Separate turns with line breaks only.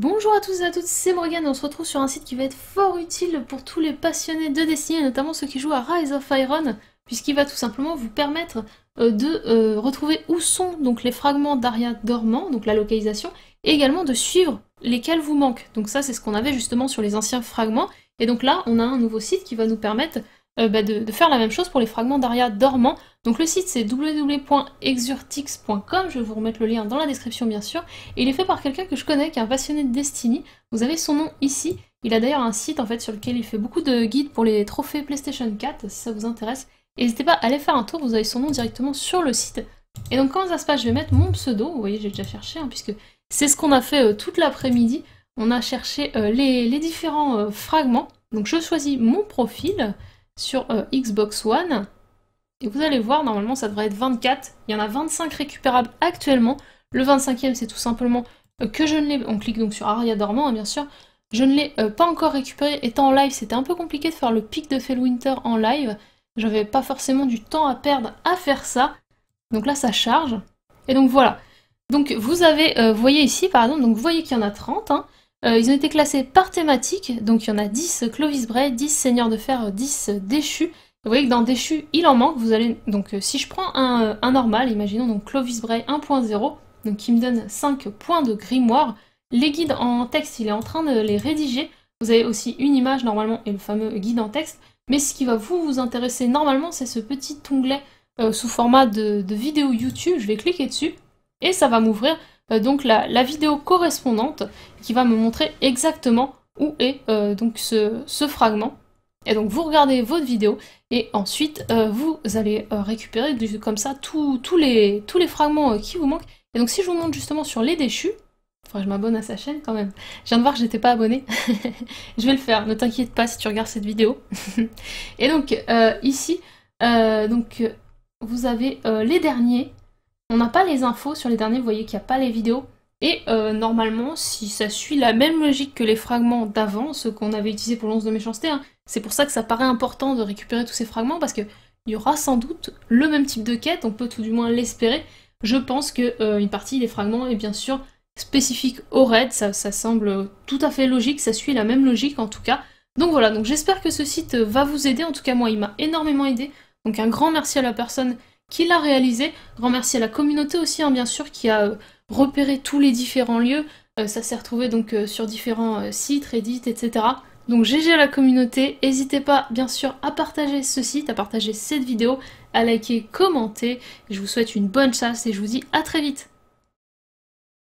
Bonjour à tous et à toutes, c'est Morgane on se retrouve sur un site qui va être fort utile pour tous les passionnés de Destiny, notamment ceux qui jouent à Rise of Iron, puisqu'il va tout simplement vous permettre euh, de euh, retrouver où sont donc les fragments d'Aria dormant, donc la localisation, et également de suivre lesquels vous manquent. Donc ça c'est ce qu'on avait justement sur les anciens fragments, et donc là on a un nouveau site qui va nous permettre euh, bah, de, faire la même chose pour les fragments d'aria dormant Donc le site c'est www.exurtix.com, je vais vous remettre le lien dans la description bien sûr, et il est fait par quelqu'un que je connais, qui est un passionné de Destiny, vous avez son nom ici, il a d'ailleurs un site en fait sur lequel il fait beaucoup de guides pour les trophées PlayStation 4, si ça vous intéresse, n'hésitez pas à aller faire un tour, vous avez son nom directement sur le site. Et donc comment ça se passe Je vais mettre mon pseudo, vous voyez j'ai déjà cherché, hein, puisque c'est ce qu'on a fait euh, toute l'après-midi, on a cherché euh, les, les, différents fragments, donc je choisis mon profil, sur euh, Xbox One. Et vous allez voir, normalement ça devrait être 24. Il y en a 25 récupérables actuellement. Le 25e, c'est tout simplement euh, que je ne l'ai... On clique donc sur Aria Dormant, hein, bien sûr. Je ne l'ai euh, pas encore récupéré, étant en live, c'était un peu compliqué de faire le pic de Fellwinter en live. J'avais pas forcément du temps à perdre à faire ça. Donc là, ça charge. Et donc voilà. Donc vous avez, vous voyez ici par exemple, donc vous voyez qu'il y en a 30. Hein. Euh, ils ont été classés par thématique, donc il y en a 10 Clovis Bray, 10 Seigneurs de Fer, 10 Déchus. Vous voyez que dans Déchus, il en manque. Vous allez Donc euh, si je prends un, normal, imaginons donc Clovis Bray 1.0, donc qui me donne 5 points de grimoire. Les guides en texte, il est en train de les rédiger. Vous avez aussi une image normalement et le fameux guide en texte. Mais ce qui va vous, vous intéresser normalement, c'est ce petit onglet euh, sous format de vidéo YouTube. Je vais cliquer dessus et ça va m'ouvrir euh, donc la, vidéo correspondante qui va me montrer exactement où est euh, donc ce, fragment. Et donc vous regardez votre vidéo et ensuite euh, vous allez récupérer comme ça tous les, tous les fragments qui vous manquent. Et donc si je vous montre justement sur les déchus, enfin je m'abonne à sa chaîne quand même, je viens de voir que n'étais pas abonné. je vais le faire, ne t'inquiète pas si tu regardes cette vidéo. et donc ici, donc, vous avez les derniers on n'a pas les infos sur les derniers, vous voyez qu'il n'y a pas les vidéos. Et euh, normalement, si ça suit la même logique que les fragments d'avant, ceux qu'on avait utilisés pour l'once de méchanceté, hein, c'est pour ça que ça paraît important de récupérer tous ces fragments, parce que il y aura sans doute le même type de quête, on peut tout du moins l'espérer. Je pense qu'une euh, une partie des fragments est bien sûr spécifique au raid, ça, ça, semble tout à fait logique, ça suit la même logique en tout cas. Donc voilà, donc j'espère que ce site va vous aider, en tout cas moi il m'a énormément aidé, donc un grand merci à la personne qui l'a réalisé. Grand merci à la communauté aussi, hein, bien sûr, qui a euh, repéré tous les différents lieux. Euh, ça s'est retrouvé donc euh, sur différents sites, Reddit, etc. Donc GG à la communauté, n'hésitez pas bien sûr à partager ce site, à partager cette vidéo, à liker, commenter. Je vous souhaite une bonne chasse et je vous dis à très vite